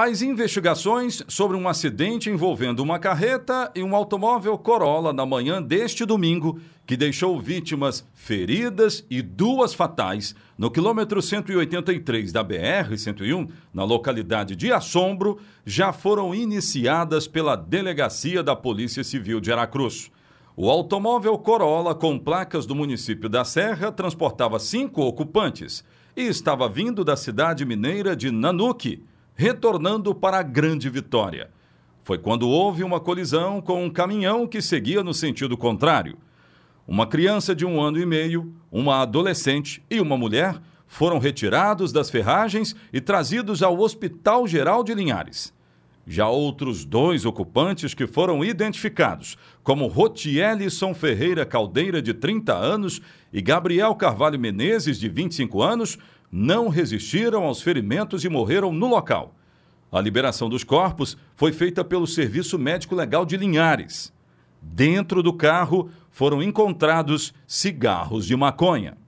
As investigações sobre um acidente envolvendo uma carreta e um automóvel Corolla na manhã deste domingo, que deixou vítimas feridas e duas fatais, no quilômetro 183 da BR-101, na localidade de Assombro, já foram iniciadas pela Delegacia da Polícia Civil de Aracruz. O automóvel Corolla, com placas do município da Serra, transportava cinco ocupantes e estava vindo da cidade mineira de Nanuque retornando para a Grande Vitória. Foi quando houve uma colisão com um caminhão que seguia no sentido contrário. Uma criança de um ano e meio, uma adolescente e uma mulher foram retirados das ferragens e trazidos ao Hospital Geral de Linhares. Já outros dois ocupantes que foram identificados, como Rotielison Ferreira Caldeira, de 30 anos, e Gabriel Carvalho Menezes, de 25 anos, não resistiram aos ferimentos e morreram no local. A liberação dos corpos foi feita pelo Serviço Médico Legal de Linhares. Dentro do carro foram encontrados cigarros de maconha.